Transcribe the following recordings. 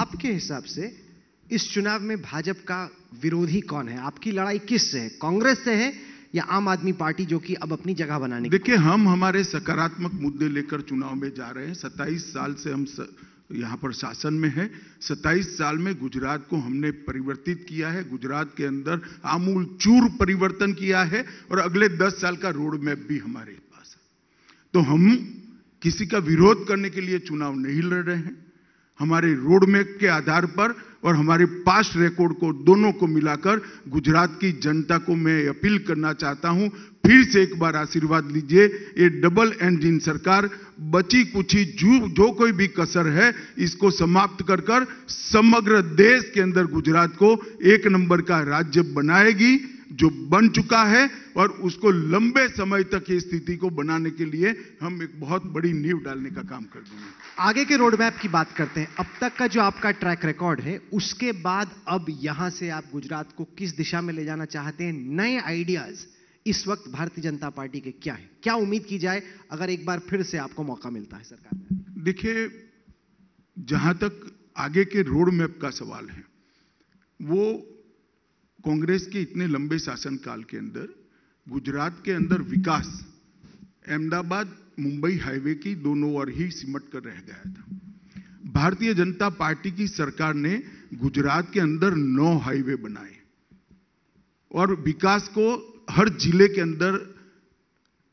आपके हिसाब से इस चुनाव में भाजपा का विरोधी कौन है आपकी लड़ाई किस से है कांग्रेस से है या आम आदमी पार्टी जो कि अब अपनी जगह बनाने देखिए हम हमारे सकारात्मक मुद्दे लेकर चुनाव में जा रहे हैं सत्ताईस साल से हम स... यहाँ पर शासन में है सत्ताईस साल में गुजरात को हमने परिवर्तित किया है गुजरात के अंदर आमूल चूर परिवर्तन किया है और अगले दस साल का रोड मैप भी हमारे पास है तो हम किसी का विरोध करने के लिए चुनाव नहीं लड़ रहे हैं हमारे रोडमेप के आधार पर और हमारे पास रिकॉर्ड को दोनों को मिलाकर गुजरात की जनता को मैं अपील करना चाहता हूं फिर से एक बार आशीर्वाद लीजिए ये डबल इंजन सरकार बची कुछी जो जो कोई भी कसर है इसको समाप्त कर कर समग्र देश के अंदर गुजरात को एक नंबर का राज्य बनाएगी जो बन चुका है और उसको लंबे समय तक ये स्थिति को बनाने के लिए हम एक बहुत बड़ी नींव डालने का काम कर देंगे आगे के रोड मैप की बात करते हैं अब तक का जो आपका ट्रैक रिकॉर्ड है उसके बाद अब यहां से आप गुजरात को किस दिशा में ले जाना चाहते हैं नए आइडियाज इस वक्त भारतीय जनता पार्टी के क्या है क्या उम्मीद की जाए अगर एक बार फिर से आपको मौका मिलता है सरकार में देखिए जहां तक आगे के रोड मैप का सवाल है वो कांग्रेस के इतने लंबे शासनकाल के अंदर गुजरात के अंदर विकास अहमदाबाद मुंबई हाईवे की दोनों ओर ही सिमट कर रह गया था भारतीय जनता पार्टी की सरकार ने गुजरात के अंदर नौ हाईवे बनाए और विकास को हर जिले के अंदर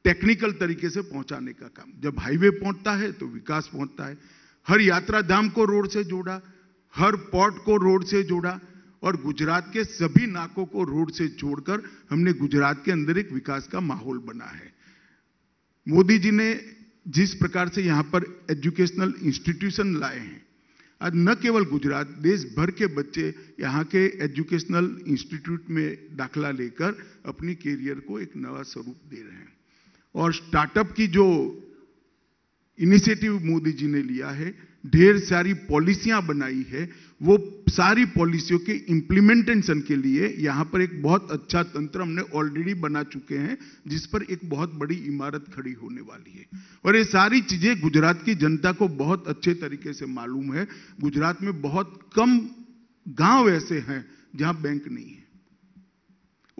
टेक्निकल तरीके से पहुंचाने का काम जब हाईवे पहुंचता है तो विकास पहुंचता है हर यात्रा धाम को रोड से जोड़ा हर पोर्ट को रोड से जोड़ा और गुजरात के सभी नाकों को रोड से जोड़कर हमने गुजरात के अंदर एक विकास का माहौल बना है मोदी जी ने जिस प्रकार से यहाँ पर एजुकेशनल इंस्टीट्यूशन लाए हैं आज न केवल गुजरात देश भर के बच्चे यहाँ के एजुकेशनल इंस्टीट्यूट में दाखला लेकर अपनी कैरियर को एक नवा स्वरूप दे रहे हैं और स्टार्टअप की जो इनिशिएटिव मोदी जी ने लिया है ढेर सारी पॉलिसियां बनाई है वो सारी पॉलिसियों के इम्प्लीमेंटेशन के लिए यहाँ पर एक बहुत अच्छा तंत्र हमने ऑलरेडी बना चुके हैं जिस पर एक बहुत बड़ी इमारत खड़ी होने वाली है और ये सारी चीज़ें गुजरात की जनता को बहुत अच्छे तरीके से मालूम है गुजरात में बहुत कम गांव ऐसे हैं जहाँ बैंक नहीं है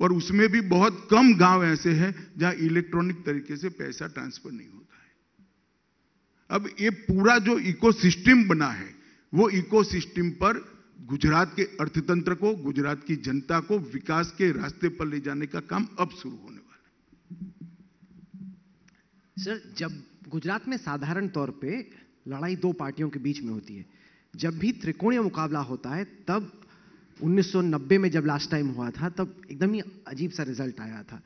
और उसमें भी बहुत कम गांव ऐसे हैं जहाँ इलेक्ट्रॉनिक तरीके से पैसा ट्रांसफर नहीं हो अब ये पूरा जो इकोसिस्टम बना है वो इकोसिस्टम पर गुजरात के अर्थतंत्र को गुजरात की जनता को विकास के रास्ते पर ले जाने का काम अब शुरू होने वाला है सर जब गुजरात में साधारण तौर पे लड़ाई दो पार्टियों के बीच में होती है जब भी त्रिकोणीय मुकाबला होता है तब 1990 में जब लास्ट टाइम हुआ था तब एकदम ही अजीब सा रिजल्ट आया था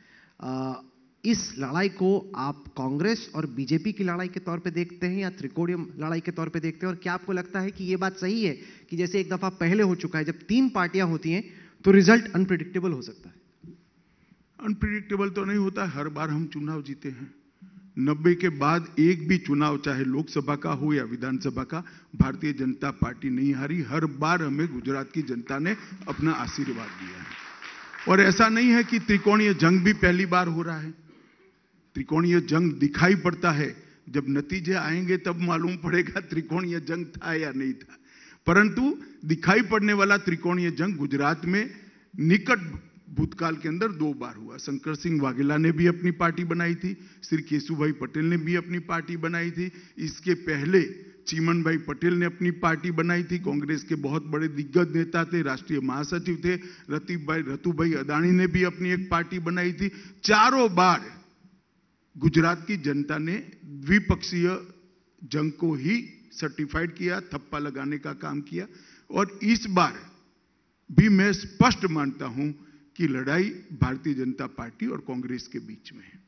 इस लड़ाई को आप कांग्रेस और बीजेपी की लड़ाई के तौर पे देखते हैं या त्रिकोणीय लड़ाई के तौर पे देखते हैं और क्या आपको लगता है कि ये बात सही है कि जैसे एक दफ़ा पहले हो चुका है जब तीन पार्टियां होती हैं तो रिजल्ट अनप्रिडिक्टेबल हो सकता है अनप्रिडिक्टेबल तो नहीं होता हर बार हम चुनाव जीते हैं नब्बे के बाद एक भी चुनाव चाहे लोकसभा का हो या विधानसभा का भारतीय जनता पार्टी नहीं हारी हर बार हमें गुजरात की जनता ने अपना आशीर्वाद दिया है और ऐसा नहीं है कि त्रिकोणीय जंग भी पहली बार हो रहा है त्रिकोणीय जंग दिखाई पड़ता है जब नतीजे आएंगे तब मालूम पड़ेगा त्रिकोणीय जंग था या नहीं था परंतु दिखाई पड़ने वाला त्रिकोणीय जंग गुजरात में निकट भूतकाल के अंदर दो बार हुआ शंकर सिंह वाघेला ने भी अपनी पार्टी बनाई थी श्री केशुभाई पटेल ने भी अपनी पार्टी बनाई थी इसके पहले चीमन भाई पटेल ने अपनी पार्टी बनाई थी कांग्रेस के बहुत बड़े दिग्गज नेता थे राष्ट्रीय महासचिव थे रतीब भाई रतु भाई अदाणी ने भी अपनी एक पार्टी बनाई थी चारों बार गुजरात की जनता ने द्विपक्षीय जंग को ही सर्टिफाइड किया थप्पा लगाने का काम किया और इस बार भी मैं स्पष्ट मानता हूं कि लड़ाई भारतीय जनता पार्टी और कांग्रेस के बीच में है